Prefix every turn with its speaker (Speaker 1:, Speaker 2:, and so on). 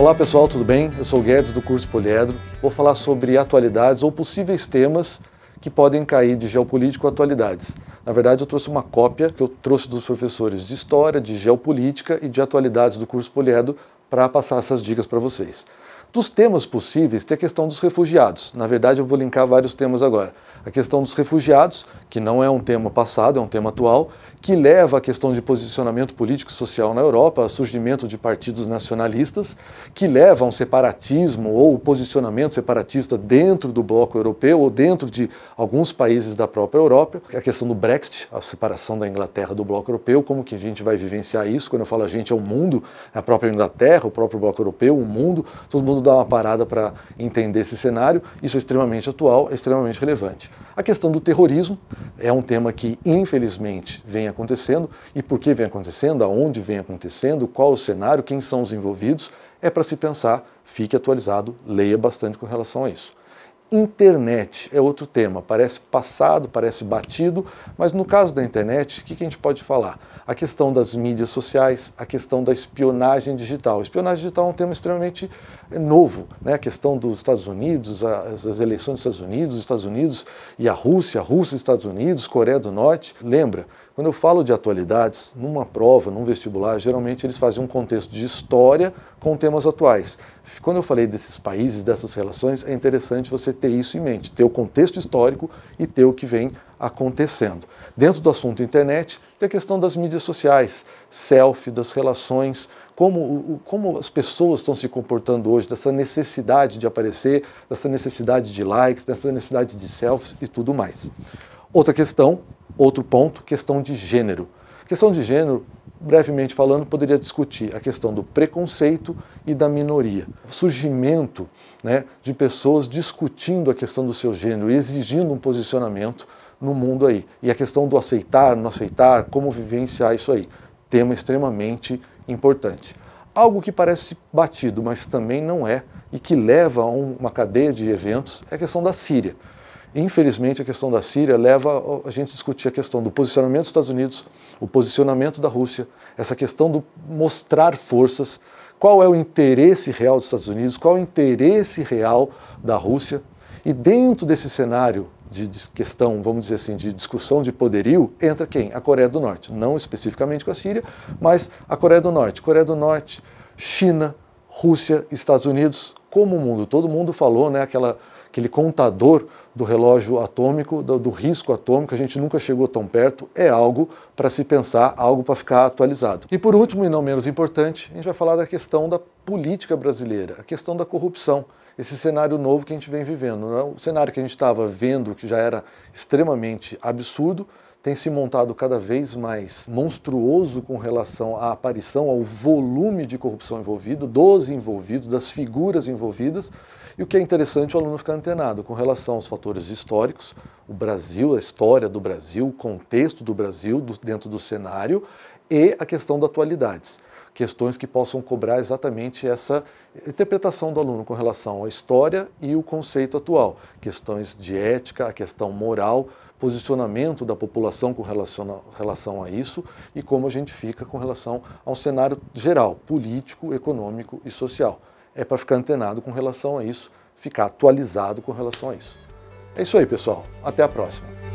Speaker 1: Olá pessoal, tudo bem? Eu sou o Guedes do curso Poliedro. Vou falar sobre atualidades ou possíveis temas que podem cair de geopolítico a atualidades. Na verdade, eu trouxe uma cópia que eu trouxe dos professores de História, de Geopolítica e de Atualidades do curso Poliedro para passar essas dicas para vocês. Dos temas possíveis, tem a questão dos refugiados. Na verdade, eu vou linkar vários temas agora. A questão dos refugiados, que não é um tema passado, é um tema atual, que leva à questão de posicionamento político e social na Europa, ao surgimento de partidos nacionalistas, que leva a um separatismo ou posicionamento separatista dentro do bloco europeu ou dentro de alguns países da própria Europa. A questão do Brexit, a separação da Inglaterra do bloco europeu, como que a gente vai vivenciar isso? Quando eu falo a gente, é o mundo, é a própria Inglaterra, o próprio bloco europeu, o mundo, todo mundo mundo dá uma parada para entender esse cenário. Isso é extremamente atual, é extremamente relevante. A questão do terrorismo é um tema que, infelizmente, vem acontecendo. E por que vem acontecendo? Aonde vem acontecendo? Qual o cenário? Quem são os envolvidos? É para se pensar, fique atualizado, leia bastante com relação a isso. Internet é outro tema, parece passado, parece batido, mas no caso da internet, o que, que a gente pode falar? A questão das mídias sociais, a questão da espionagem digital. Espionagem digital é um tema extremamente é novo, né? a questão dos Estados Unidos, as, as eleições dos Estados Unidos, os Estados Unidos e a Rússia, a Rússia, Estados Unidos, Coreia do Norte. Lembra, quando eu falo de atualidades, numa prova, num vestibular, geralmente eles fazem um contexto de história com temas atuais. Quando eu falei desses países, dessas relações, é interessante você ter isso em mente, ter o contexto histórico e ter o que vem acontecendo. Dentro do assunto internet, tem a questão das mídias sociais, selfie, das relações, como, como as pessoas estão se comportando hoje, dessa necessidade de aparecer, dessa necessidade de likes, dessa necessidade de selfies e tudo mais. Outra questão, outro ponto, questão de gênero. Questão de gênero brevemente falando, poderia discutir a questão do preconceito e da minoria. O surgimento né, de pessoas discutindo a questão do seu gênero, exigindo um posicionamento no mundo aí. E a questão do aceitar, não aceitar, como vivenciar isso aí. Tema extremamente importante. Algo que parece batido, mas também não é, e que leva a uma cadeia de eventos, é a questão da Síria. Infelizmente, a questão da Síria leva a gente a discutir a questão do posicionamento dos Estados Unidos, o posicionamento da Rússia, essa questão do mostrar forças, qual é o interesse real dos Estados Unidos, qual é o interesse real da Rússia. E dentro desse cenário de questão, vamos dizer assim, de discussão de poderio, entra quem? A Coreia do Norte. Não especificamente com a Síria, mas a Coreia do Norte. Coreia do Norte, China, Rússia, Estados Unidos, como o mundo. Todo mundo falou, né, aquela aquele contador do relógio atômico, do, do risco atômico, a gente nunca chegou tão perto, é algo para se pensar, algo para ficar atualizado. E por último, e não menos importante, a gente vai falar da questão da política brasileira, a questão da corrupção esse cenário novo que a gente vem vivendo. Né? O cenário que a gente estava vendo, que já era extremamente absurdo, tem se montado cada vez mais monstruoso com relação à aparição, ao volume de corrupção envolvido, dos envolvidos, das figuras envolvidas. E o que é interessante o aluno ficar antenado com relação aos fatores históricos, o Brasil, a história do Brasil, o contexto do Brasil do, dentro do cenário e a questão da atualidades. Questões que possam cobrar exatamente essa interpretação do aluno com relação à história e o conceito atual. Questões de ética, a questão moral, posicionamento da população com relação a, relação a isso e como a gente fica com relação ao cenário geral, político, econômico e social. É para ficar antenado com relação a isso, ficar atualizado com relação a isso. É isso aí, pessoal. Até a próxima.